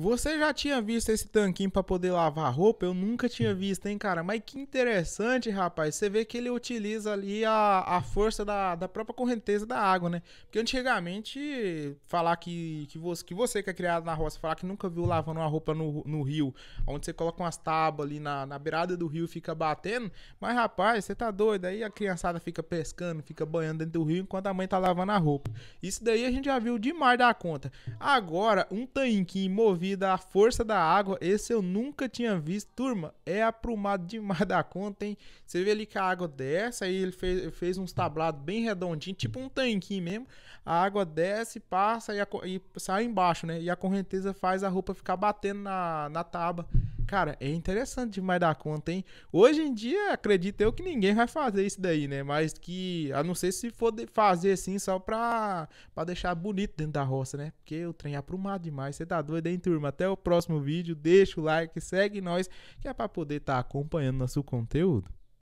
Você já tinha visto esse tanquinho para poder lavar roupa? Eu nunca tinha visto, hein, cara? Mas que interessante, rapaz. Você vê que ele utiliza ali a, a força da, da própria correnteza da água, né? Porque antigamente, falar que, que, você, que você que é criado na roça, falar que nunca viu lavando uma roupa no, no rio, onde você coloca umas tábuas ali na, na beirada do rio fica batendo. Mas, rapaz, você tá doido. Aí a criançada fica pescando, fica banhando dentro do rio enquanto a mãe tá lavando a roupa. Isso daí a gente já viu demais da conta. Agora, um tanquinho movido da força da água. Esse eu nunca tinha visto. Turma, é aprumado demais da conta, hein? Você vê ali que a água desce, aí ele fez, fez uns tablados bem redondinhos, tipo um tanquinho mesmo. A água desce, passa e, a, e, sai embaixo, né? E a correnteza faz a roupa ficar batendo na, na tábua. Cara, é interessante demais da conta, hein? Hoje em dia, acredito eu que ninguém vai fazer isso daí, né? Mas que, a não ser se for fazer assim só pra, pra deixar bonito dentro da roça, né? Porque o trem é aprumado demais. Você tá doido, hein, turma? turma. Até o próximo vídeo. Deixa o like, segue nós, que é para poder estar tá acompanhando nosso conteúdo.